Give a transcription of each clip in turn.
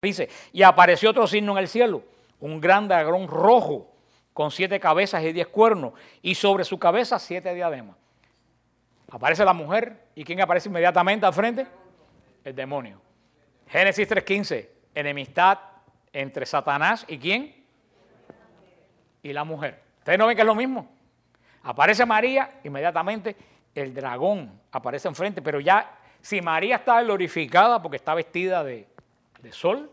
Dice, y apareció otro signo en el cielo, un gran dragón rojo con siete cabezas y diez cuernos, y sobre su cabeza siete diademas. Aparece la mujer, ¿y quién aparece inmediatamente al frente? El demonio. Génesis 3.15, enemistad entre Satanás y quién? Y la mujer. ¿Ustedes no ven que es lo mismo? Aparece María, inmediatamente el dragón aparece enfrente, pero ya si María está glorificada porque está vestida de, de sol,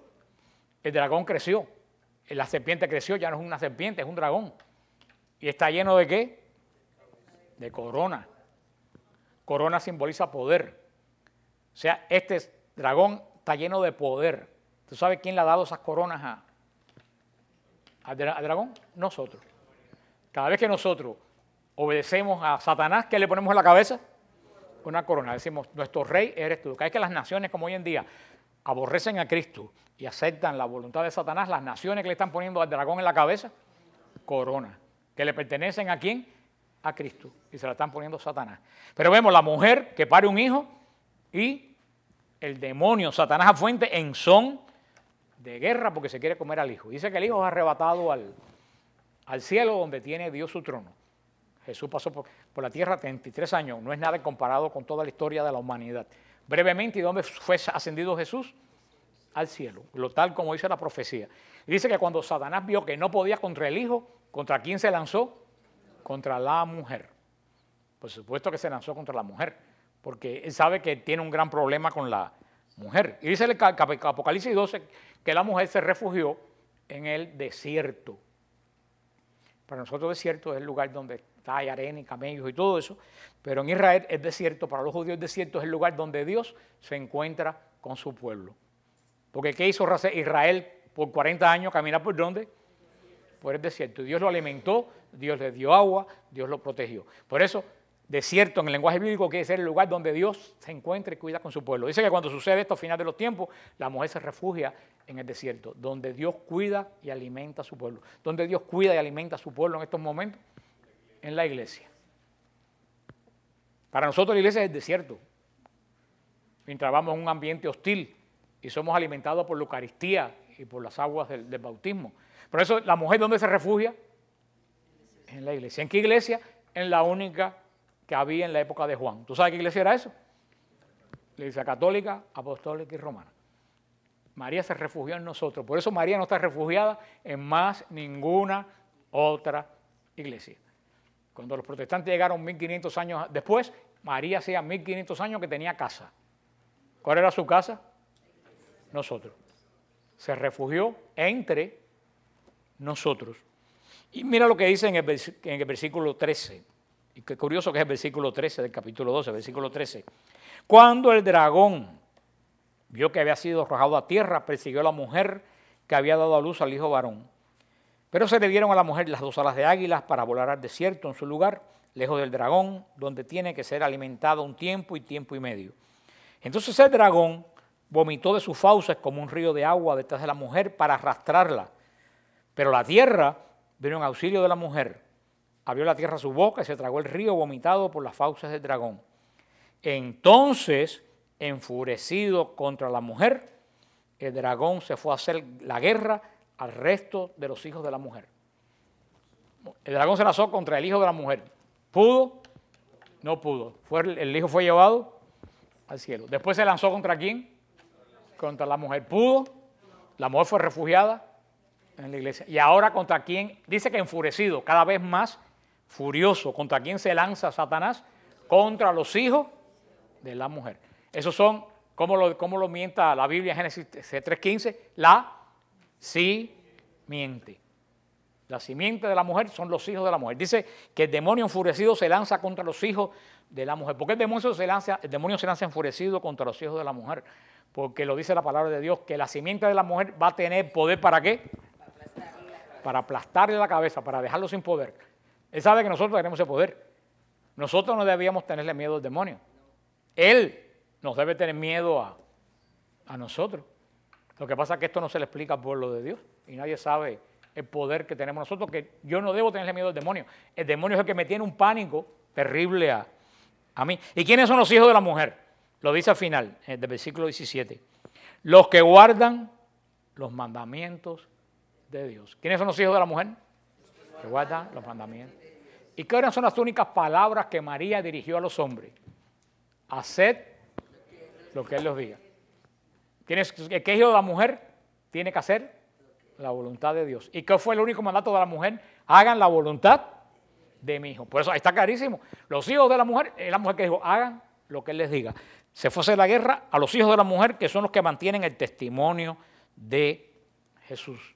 el dragón creció. La serpiente creció, ya no es una serpiente, es un dragón. ¿Y está lleno de qué? De corona. Corona simboliza poder. O sea, este dragón está lleno de poder. ¿Tú sabes quién le ha dado esas coronas a, al dragón? Nosotros. Cada vez que nosotros obedecemos a Satanás, ¿qué le ponemos en la cabeza? Una corona. Decimos, nuestro rey eres tú. Cada que las naciones, como hoy en día, aborrecen a Cristo y aceptan la voluntad de Satanás, las naciones que le están poniendo al dragón en la cabeza, corona, que le pertenecen a quién? A Cristo, y se la están poniendo Satanás. Pero vemos la mujer que pare un hijo y el demonio, Satanás a fuente, en son de guerra porque se quiere comer al hijo. Dice que el hijo es arrebatado al, cielo donde tiene Dios su trono. Jesús pasó por, por, la tierra 33 años, no es nada comparado con toda la historia de la humanidad. Brevemente, ¿y dónde fue ascendido Jesús? al cielo, lo tal como dice la profecía. dice que cuando Satanás vio que no podía contra el hijo, ¿contra quién se lanzó? Contra la mujer. Por supuesto que se lanzó contra la mujer, porque él sabe que tiene un gran problema con la mujer. Y dice el Apocalipsis 12 que la mujer se refugió en el desierto. Para nosotros desierto es el lugar donde está hay arena y camellos y todo eso, pero en Israel es desierto, para los judíos el desierto es el lugar donde Dios se encuentra con su pueblo. Porque ¿qué hizo Israel por 40 años? Caminar por dónde? Por el desierto. Dios lo alimentó, Dios le dio agua, Dios lo protegió. Por eso, desierto en el lenguaje bíblico quiere ser el lugar donde Dios se encuentra y cuida con su pueblo. Dice que cuando sucede esto a final de los tiempos, la mujer se refugia en el desierto, donde Dios cuida y alimenta a su pueblo. Donde Dios cuida y alimenta a su pueblo en estos momentos, en la iglesia. Para nosotros la iglesia es el desierto. Mientras vamos en un ambiente hostil, y somos alimentados por la Eucaristía y por las aguas del, bautismo. Por eso, ¿la mujer dónde se refugia? En la iglesia. ¿En qué iglesia? En la única que había en la época de Juan. ¿Tú sabes qué iglesia era eso? La iglesia católica, apostólica y romana. María se refugió en nosotros. Por eso María no está refugiada en más ninguna otra iglesia. Cuando los protestantes llegaron 1500 años después, María hacía 1500 años que tenía casa. ¿Cuál era su casa? nosotros. Se refugió entre nosotros. Y mira lo que dice en el, versículo 13. Y qué curioso que es el versículo 13 del capítulo 12, versículo 13. Cuando el dragón vio que había sido arrojado a tierra, persiguió a la mujer que había dado a luz al hijo varón. Pero se le dieron a la mujer las dos alas de águilas para volar al desierto en su lugar, lejos del dragón, donde tiene que ser alimentado un tiempo y tiempo y medio. Entonces el dragón vomitó de sus fauces como un río de agua detrás de la mujer para arrastrarla. Pero la tierra vino en auxilio de la mujer. Abrió la tierra su boca y se tragó el río vomitado por las fauces del dragón. Entonces, enfurecido contra la mujer, el dragón se fue a hacer la guerra al resto de los hijos de la mujer. El dragón se lanzó contra el hijo de la mujer. ¿Pudo? No pudo. el hijo fue llevado al cielo. Después se lanzó contra quién? Contra la mujer pudo. La mujer fue refugiada en la iglesia. Y ahora contra quién, dice que enfurecido, cada vez más furioso, contra quién se lanza Satanás, contra los hijos de la mujer. Esos son, como lo, cómo lo mienta la Biblia en Génesis 3.15? La sí miente. La simiente de la mujer son los hijos de la mujer. Dice que el demonio enfurecido se lanza contra los hijos de la mujer. ¿Por qué el demonio se lanza, el demonio se lanza enfurecido contra los hijos de la mujer? Porque lo dice la palabra de Dios, que la simiente de la mujer va a tener poder para qué? Para aplastarle la cabeza, para, dejarlo sin poder. Él sabe que nosotros tenemos ese poder. Nosotros no debíamos tenerle miedo al demonio. Él nos debe tener miedo a, a nosotros. Lo que pasa es que esto no se le explica por lo de Dios y nadie sabe el poder que tenemos nosotros, que yo no debo tenerle miedo al demonio. El demonio es el que me tiene un pánico terrible a, mí. ¿Y quiénes son los hijos de la mujer? Lo dice al final eh, del versículo 17. Los que guardan los mandamientos de Dios. ¿Quiénes son los hijos de la mujer? Los que guardan los mandamientos. ¿Y qué eran son las únicas palabras que María dirigió a los hombres? Haced lo que Él los diga. ¿Qué hijo de la mujer tiene que hacer? la voluntad de Dios. ¿Y qué fue el único mandato de la mujer? Hagan la voluntad de mi hijo. Por eso ahí está clarísimo. Los hijos de la mujer, es eh, la mujer que dijo, hagan lo que él les diga. Se fuese la guerra a los hijos de la mujer, que son los que mantienen el testimonio de Jesús.